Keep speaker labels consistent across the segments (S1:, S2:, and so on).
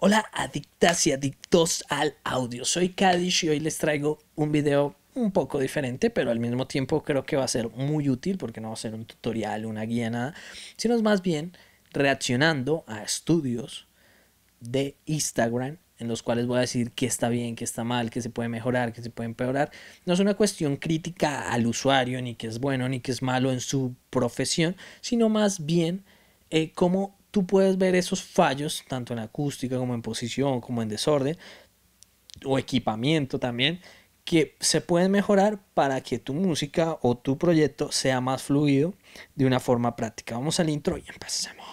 S1: Hola adictas y adictos al audio, soy Kadish y hoy les traigo un video un poco diferente, pero al mismo tiempo creo que va a ser muy útil porque no va a ser un tutorial, una guía, nada, sino es más bien reaccionando a estudios de Instagram en los cuales voy a decir qué está bien, qué está mal, qué se puede mejorar, qué se puede empeorar. No es una cuestión crítica al usuario, ni que es bueno, ni que es malo en su profesión, sino más bien eh, cómo tú puedes ver esos fallos, tanto en acústica como en posición, como en desorden, o equipamiento también, que se pueden mejorar para que tu música o tu proyecto sea más fluido de una forma práctica. Vamos al intro y empecemos.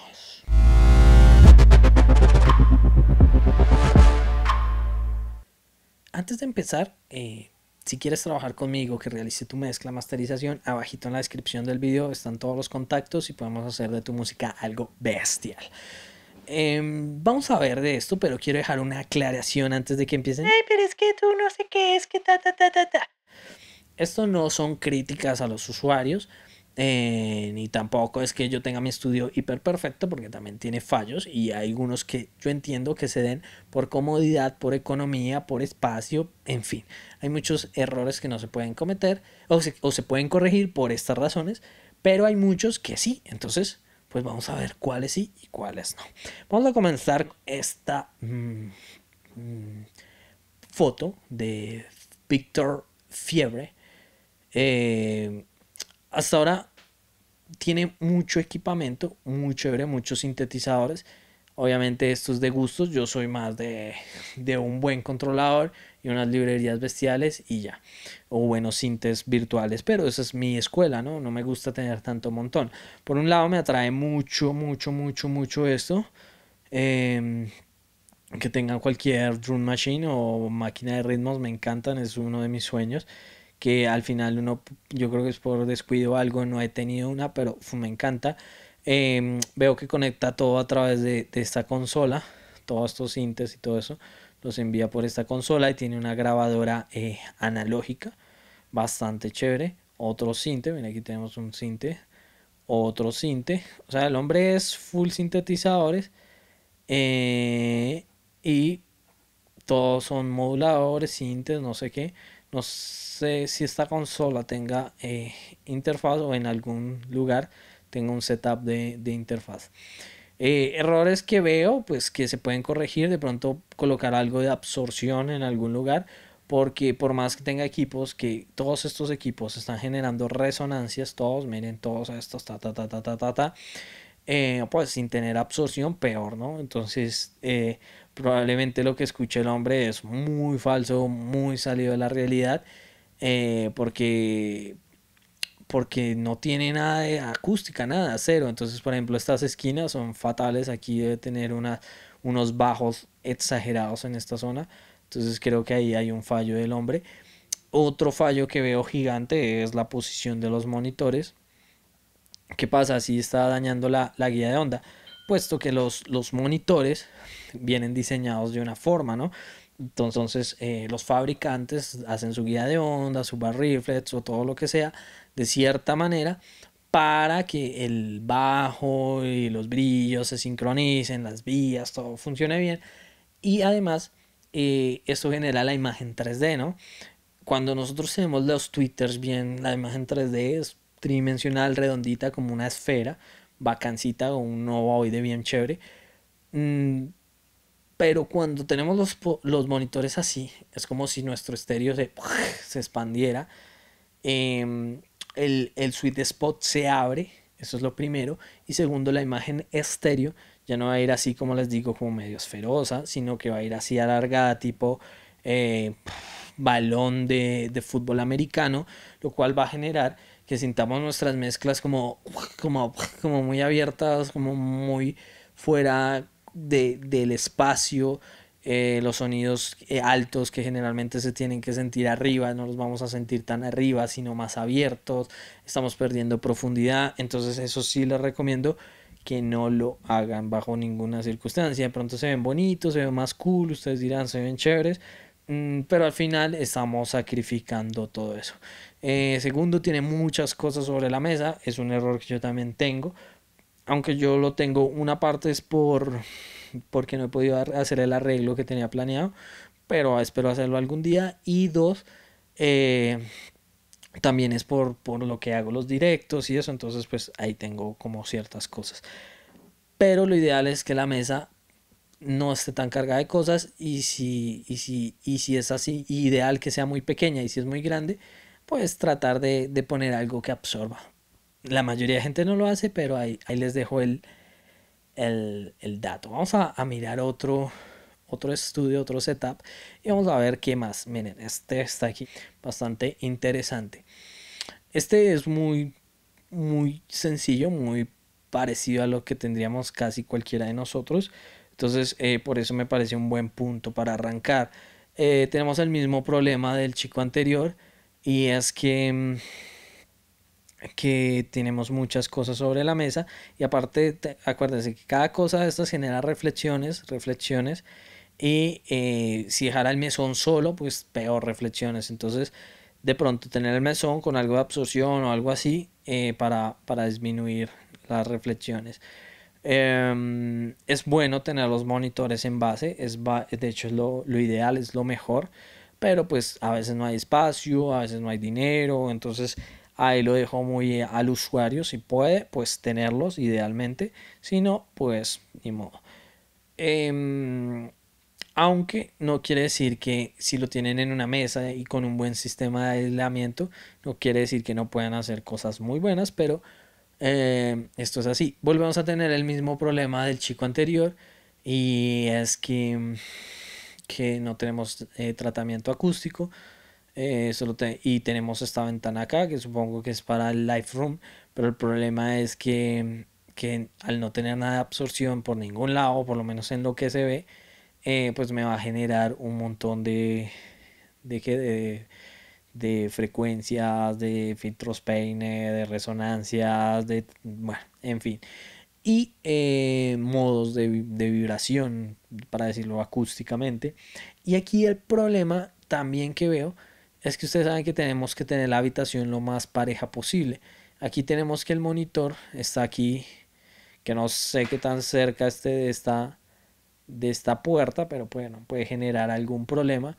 S1: Antes de empezar, eh, si quieres trabajar conmigo que realice tu mezcla, masterización, abajito en la descripción del video están todos los contactos y podemos hacer de tu música algo bestial. Em, vamos a ver de esto, pero quiero dejar una aclaración antes de que empiecen. Ay, pero es que tú no sé qué es, que ta, ta, ta, ta, ta. Esto no son críticas a los usuarios, eh, ni tampoco es que yo tenga mi estudio hiper perfecto porque también tiene fallos y hay algunos que yo entiendo que se den por comodidad, por economía, por espacio, en fin. Hay muchos errores que no se pueden cometer o se, pueden corregir por estas razones, pero hay muchos que sí. Entonces, pues vamos a ver cuáles sí y cuáles no. Vamos a comenzar esta mm, mm, foto de Víctor Fiebre. Eh, hasta ahora tiene mucho equipamiento, muy chévere, muchos sintetizadores. Obviamente estos de gustos, yo soy más de, un buen controlador y unas librerías bestiales y ya. O buenos sintes virtuales, pero esa es mi escuela, ¿no? No me gusta tener tanto montón. Por un lado me atrae mucho, mucho, mucho, mucho esto. Em, que tengan cualquier drum machine o máquina de ritmos, me encantan, es uno de mis sueños que al final uno, yo creo que es por descuido algo, no he tenido una, pero me encanta. Em, veo que conecta todo a través de, esta consola, todos estos sintes y todo eso, los envía por esta consola y tiene una grabadora eh, analógica, bastante chévere. Otro sinte, miren aquí tenemos un sinte, otro sinte, o sea, el hombre es full sintetizadores eh, y todos son moduladores, sintes, no sé qué. No sé si esta consola tenga eh, interfaz o en algún lugar tenga un setup de, de interfaz. Eh, errores que veo, pues que se pueden corregir, de pronto colocar algo de absorción en algún lugar, porque por más que tenga equipos, que todos estos equipos están generando resonancias, todos, miren, todos estos, ta, ta, ta, ta, ta, ta, ta eh, pues sin tener absorción, peor, ¿no? Entonces, eh, probablemente lo que escuche el hombre es muy falso, muy salido de la realidad, eh, porque, porque no tiene nada de acústica, nada, cero. Entonces, por ejemplo, estas esquinas son fatales, aquí debe tener una, unos bajos exagerados en esta zona, entonces creo que ahí hay un fallo del hombre. Otro fallo que veo gigante es la posición de los monitores ¿Qué pasa? Si está dañando la, guía de onda, puesto que los, los monitores vienen diseñados de una forma, ¿no? Entonces, eh, los fabricantes hacen su guía de onda, su bar o todo lo que sea de cierta manera para que el bajo y los brillos se sincronicen, las vías, todo funcione bien. Y además, eh, eso genera la imagen 3D, ¿no? Cuando nosotros tenemos los twitters bien, la imagen 3D es tridimensional, redondita, como una esfera, vacancita o un ovoide bien chévere. Mm, pero cuando tenemos los, los, monitores así, es como si nuestro estéreo se, se expandiera. Em, el, sweet spot se abre, eso es lo primero. Y segundo, la imagen estéreo ya no va a ir así, como les digo, como medio esferosa, sino que va a ir así alargada, tipo eh, balón de, de fútbol americano, lo cual va a generar que sintamos nuestras mezclas como, como, como muy abiertas, como muy fuera del espacio, eh, los sonidos eh, altos que generalmente se tienen que sentir arriba, no los vamos a sentir tan arriba, sino más abiertos, estamos perdiendo profundidad, entonces eso sí les recomiendo que no lo hagan bajo ninguna circunstancia, de pronto se ven bonitos, se ven más cool, ustedes dirán, se ven chéveres, Mm, pero al final estamos sacrificando todo eso. Eh, segundo, tiene muchas cosas sobre la mesa. Es un error que yo también tengo. Aunque yo lo tengo, una parte es por porque no he podido hacer el arreglo que tenía planeado. Pero espero hacerlo algún día. Y dos, eh, también es por, por lo que hago los directos y eso. Entonces, pues ahí tengo como ciertas cosas. Pero lo ideal es que la mesa no esté tan cargada de cosas y si, y si, y si es así, ideal que sea muy pequeña y si es muy grande, pues tratar de, poner algo que absorba. La mayoría de gente no lo hace, pero ahí, les dejo el, el, dato. Vamos a, a, mirar otro, otro estudio, otro setup y vamos a ver qué más. Miren, este está aquí bastante interesante. Este es muy, muy sencillo, muy parecido a lo que tendríamos casi cualquiera de nosotros entonces, eh, por eso me parece un buen punto para arrancar. Eh, tenemos el mismo problema del chico anterior y es que, mm, que tenemos muchas cosas sobre la mesa y aparte acuérdense que cada cosa de estas genera reflexiones, reflexiones y eh, si dejara el mesón solo pues peor reflexiones. Entonces de pronto tener el mesón con algo de absorción o algo así para, para disminuir las reflexiones. Em, es bueno tener los monitores en base, es de hecho es lo, ideal, es lo mejor, pero pues a veces no hay espacio, a veces no hay dinero, entonces ahí lo dejo muy al usuario, si puede, pues tenerlos idealmente, si no, pues ni modo. Em, aunque no quiere decir que si lo tienen en una mesa y con un buen sistema de aislamiento, no quiere decir que no puedan hacer cosas muy buenas, pero eh, esto es así. Volvemos a tener el mismo problema del chico anterior y es que, que no tenemos eh, tratamiento acústico eh, solo y tenemos esta ventana acá que supongo que es para el live room, pero el problema es que, al no tener nada de absorción por ningún lado, por lo menos en lo que se ve, pues me va a generar un montón de... de que... De, de frecuencias, de filtros peine, de resonancias, de... Bueno, en fin. Y eh, modos de, vibración, para decirlo acústicamente. Y aquí el problema también que veo es que ustedes saben que tenemos que tener la habitación lo más pareja posible. Aquí tenemos que el monitor está aquí, que no sé qué tan cerca esté de esta, de esta puerta, pero bueno, puede generar algún problema.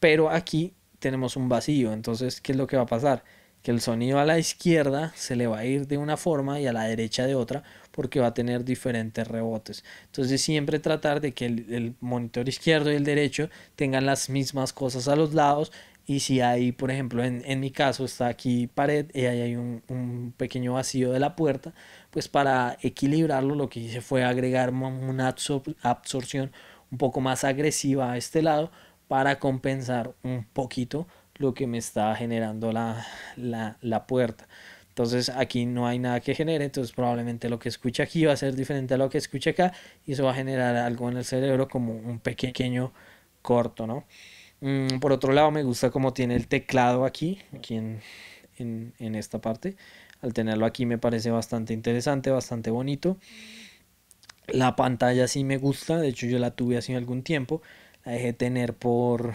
S1: Pero aquí tenemos un vacío. Entonces, ¿qué es lo que va a pasar? Que el sonido a la izquierda se le va a ir de una forma y a la derecha de otra porque va a tener diferentes rebotes. Entonces siempre tratar de que el, monitor izquierdo y el derecho tengan las mismas cosas a los lados y si hay, por ejemplo, en, mi caso está aquí pared y ahí hay un, pequeño vacío de la puerta, pues para equilibrarlo lo que hice fue agregar una absorción un poco más agresiva a este lado para compensar un poquito lo que me está generando la, la, la, puerta. Entonces aquí no hay nada que genere, entonces probablemente lo que escucha aquí va a ser diferente a lo que escuche acá y eso va a generar algo en el cerebro como un pequeño corto, ¿no? Mm, por otro lado me gusta cómo tiene el teclado aquí, aquí en, en esta parte. Al tenerlo aquí me parece bastante interesante, bastante bonito. La pantalla sí me gusta, de hecho yo la tuve hace algún tiempo dejé tener por,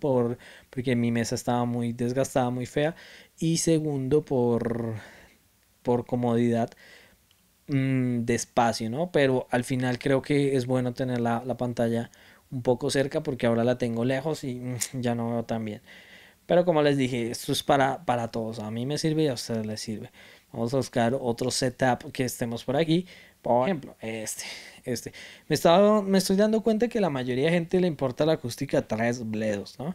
S1: por porque mi mesa estaba muy desgastada, muy fea. Y segundo, por, por comodidad mm, de espacio, ¿no? Pero al final creo que es bueno tener la, pantalla un poco cerca porque ahora la tengo lejos y mm, ya no veo tan bien. Pero como les dije, esto es para, para todos. A mí me sirve y a ustedes les sirve. Vamos a buscar otro setup que estemos por aquí. Por ejemplo, este, este. Me, me estoy dando cuenta que la mayoría de gente le importa la acústica tres bledos, ¿no?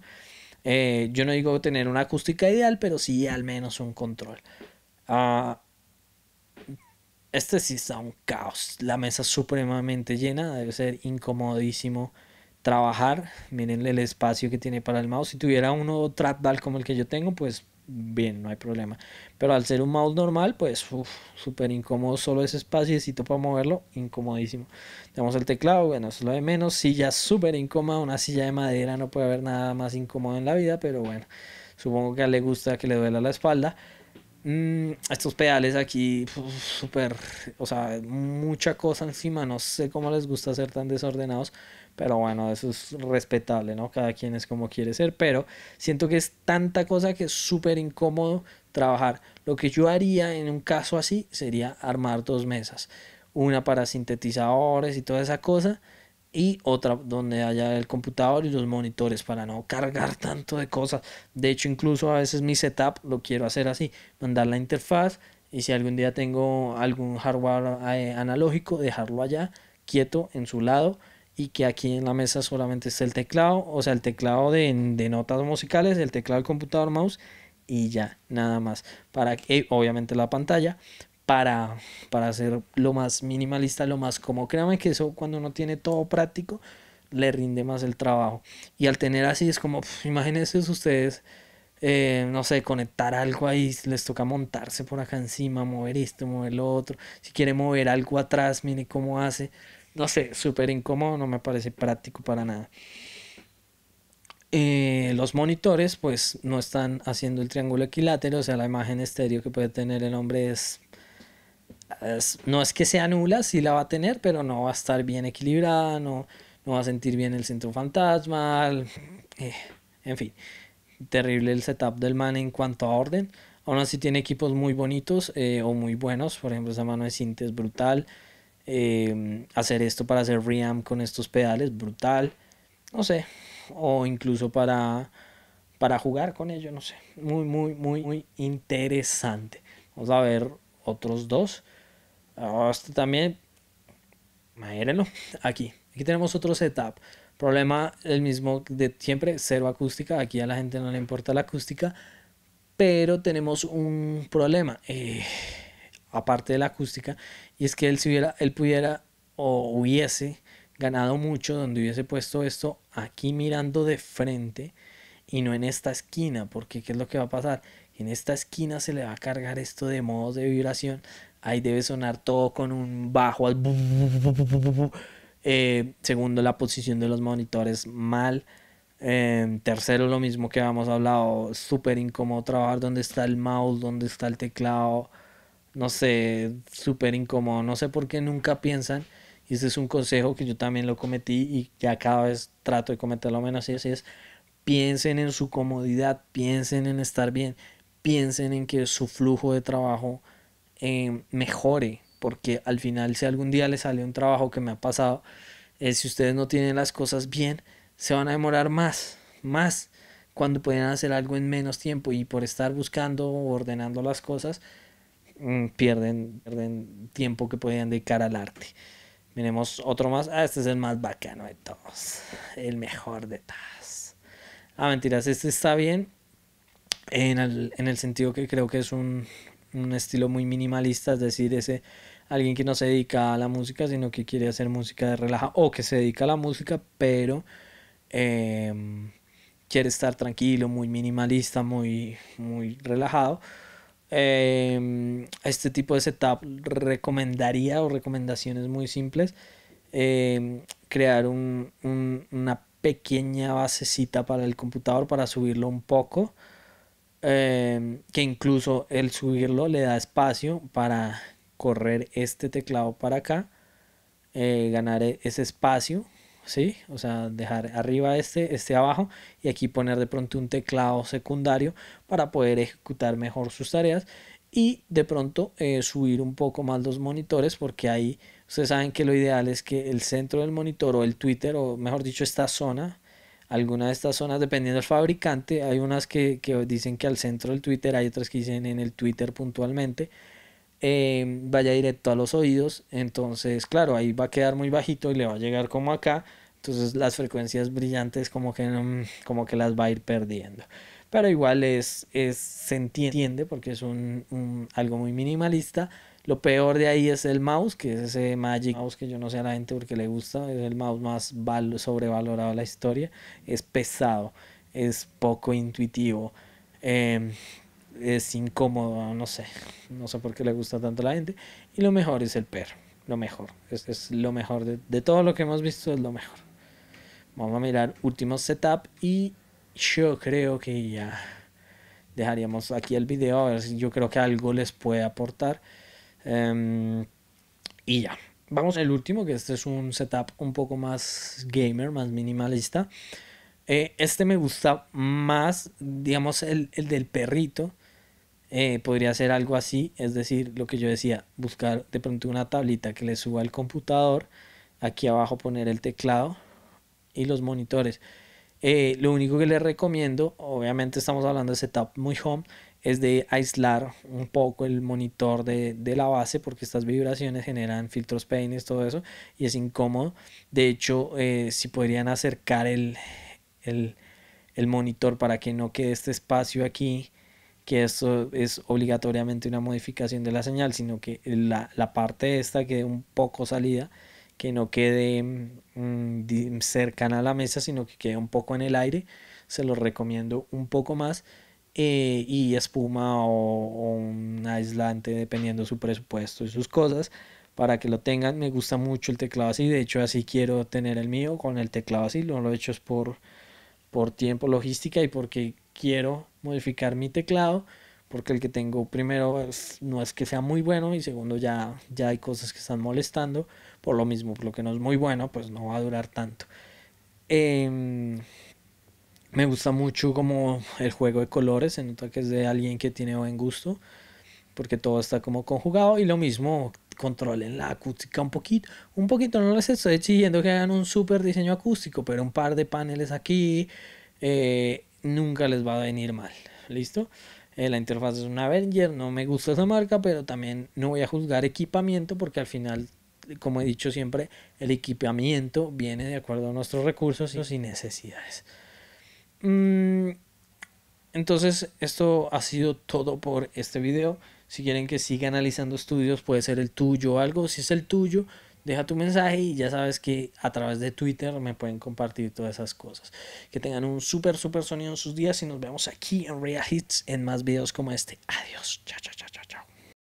S1: Eh, yo no digo tener una acústica ideal, pero sí al menos un control. Ah, este sí está un caos. La mesa supremamente llena, debe ser incomodísimo trabajar. Miren el espacio que tiene para el mouse. Si tuviera uno trackball como el que yo tengo, pues bien, no hay problema. Pero al ser un mouse normal, pues súper incómodo, solo ese espacio para moverlo, incomodísimo. Tenemos el teclado, bueno, es lo de menos. Silla súper incómoda, una silla de madera, no puede haber nada más incómodo en la vida, pero bueno, supongo que a le gusta que le duela la espalda. Mm, estos pedales aquí, súper, o sea, mucha cosa encima, no sé cómo les gusta ser tan desordenados, pero bueno, eso es respetable, ¿no? Cada quien es como quiere ser, pero siento que es tanta cosa que es súper incómodo trabajar. Lo que yo haría en un caso así sería armar dos mesas, una para sintetizadores y toda esa cosa, y otra donde haya el computador y los monitores para no cargar tanto de cosas. De hecho, incluso a veces mi setup lo quiero hacer así, mandar la interfaz y si algún día tengo algún hardware eh, analógico, dejarlo allá quieto en su lado y que aquí en la mesa solamente esté el teclado, o sea, el teclado de, notas musicales, el teclado del computador mouse y ya, nada más. Para que, obviamente la pantalla, para, para lo más minimalista, lo más como. Créame que eso cuando uno tiene todo práctico, le rinde más el trabajo. Y al tener así es como, imagínense ustedes, eh, no sé, conectar algo ahí, les toca montarse por acá encima, mover esto, mover lo otro. Si quiere mover algo atrás, mire cómo hace. No sé, súper incómodo, no me parece práctico para nada. Eh, los monitores pues no están haciendo el triángulo equilátero, o sea, la imagen estéreo que puede tener el hombre es no es que sea nula, sí la va a tener, pero no va a estar bien equilibrada, no, va a sentir bien el centro fantasma, eh, en fin, terrible el setup del man en cuanto a orden. Aún así tiene equipos muy bonitos eh, o muy buenos, por ejemplo esa mano de cinta es brutal, eh, hacer esto para hacer Riam con estos pedales, brutal, no sé, o incluso para, para jugar con ello, no sé, muy, muy, muy, muy interesante. Vamos a ver otros dos también, imagínenlo, aquí. Aquí tenemos otro setup. Problema el mismo de siempre, cero acústica. Aquí a la gente no le importa la acústica. Pero tenemos un problema, eh, aparte de la acústica, y es que él, si hubiera, él pudiera o hubiese ganado mucho donde hubiese puesto esto aquí mirando de frente y no en esta esquina, porque ¿qué es lo que va a pasar? En esta esquina se le va a cargar esto de modos de vibración Ahí debe sonar todo con un bajo. Al... segundo, la posición de los monitores mal. Eh, tercero, lo mismo que habíamos hablado, súper incómodo trabajar donde está el mouse, donde está el teclado. No sé, súper incómodo. No sé por qué nunca piensan. Y ese es un consejo que yo también lo cometí y ya cada vez trato de cometerlo menos. Y así es, piensen en su comodidad, piensen en estar bien, piensen en que su flujo de trabajo eh, mejore, porque al final si algún día le sale un trabajo que me ha pasado, eh, si ustedes no tienen las cosas bien, se van a demorar más, más cuando pueden hacer algo en menos tiempo y por estar buscando o ordenando las cosas, mm, pierden, pierden tiempo que podían dedicar al arte. Miremos otro más. Ah, este es el más bacano de todos. El mejor de todos. Ah, mentiras, este está bien. en el sentido que creo que es un, un estilo muy minimalista, es decir, ese alguien que no se dedica a la música, sino que quiere hacer música de relaja o que se dedica a la música, pero em, quiere estar tranquilo, muy minimalista, muy, muy relajado. Em, este tipo de setup recomendaría o recomendaciones muy simples em, crear una pequeña basecita para el computador para subirlo un poco Em, que incluso el subirlo le da espacio para correr este teclado para acá, eh, ganar e-, ese espacio, ¿sí? O sea, dejar arriba este, este abajo y aquí poner de pronto un teclado secundario para poder ejecutar mejor sus tareas y de pronto eh, subir un poco más los monitores porque ahí ustedes saben que lo ideal es que el centro del monitor o el Twitter o mejor dicho esta zona alguna de estas zonas, dependiendo del fabricante, hay unas que, que dicen que al centro del Twitter, hay otras que dicen en el Twitter puntualmente, em, vaya directo a los oídos, entonces claro, ahí va a quedar muy bajito y le va a llegar como acá, entonces las frecuencias brillantes como que, mm, como que las va a ir perdiendo. Pero igual es, es se entiende porque es un, algo muy minimalista. Lo peor de ahí es el mouse, que es ese Magic Mouse que yo no sé a la gente porque le gusta. Es el mouse más sobrevalorado de la historia. Es pesado, es poco intuitivo, em, es incómodo, no sé. No sé por qué le gusta tanto a la gente. Y lo mejor es el perro, lo mejor. Es, es lo mejor de, de todo lo que hemos visto, es lo mejor. Vamos a mirar último setup y yo creo que ya dejaríamos aquí el video. A ver si yo creo que algo les puede aportar. Em, y ya. Vamos al último, que este es un setup un poco más gamer, más minimalista. Eh, este me gusta más, digamos, el, del perrito. Eh, podría ser algo así, es decir, lo que yo decía, buscar de pronto una tablita que le suba al computador, aquí abajo poner el teclado y los monitores. Eh, lo único que les recomiendo, obviamente estamos hablando de setup muy home, es de aislar un poco el monitor de, la base porque estas vibraciones generan filtros peines, todo eso, y es incómodo. De hecho, eh, si podrían acercar el, el, monitor para que no quede este espacio aquí, que esto es obligatoriamente una modificación de la señal, sino que la, la parte esta quede un poco salida, que no quede mm, cercana a la mesa, sino que quede un poco en el aire, se lo recomiendo un poco más. Eh, y espuma o, un aislante dependiendo su presupuesto y sus cosas para que lo tengan. Me gusta mucho el teclado así, de hecho así quiero tener el mío con el teclado así, lo he hecho es por, por tiempo, logística y porque quiero modificar mi teclado porque el que tengo primero no es que sea muy bueno y segundo ya, ya hay cosas que están molestando por lo mismo, lo que no es muy bueno pues no va a durar tanto. Em, me gusta mucho como el juego de colores, se nota que es de alguien que tiene buen gusto, porque todo está como conjugado y lo mismo, controlen la acústica un poquito, un poquito, no les estoy exigiendo que hagan un súper diseño acústico, pero un par de paneles aquí eh, nunca les va a venir mal, ¿listo? Eh, la interfaz es una Avenger, no me gusta esa marca, pero también no voy a juzgar equipamiento porque al final como he dicho siempre, el equipamiento viene de acuerdo a nuestros recursos y necesidades. Mm, entonces, esto ha sido todo por este video. Si quieren que siga analizando estudios, puede ser el tuyo o algo. Si es el tuyo, deja tu mensaje y ya sabes que a través de Twitter me pueden compartir todas esas cosas. Que tengan un súper, súper sonido en sus días y nos vemos aquí en Real Hits en más videos como este. Adiós. Chao, chao, chao, chao, chao.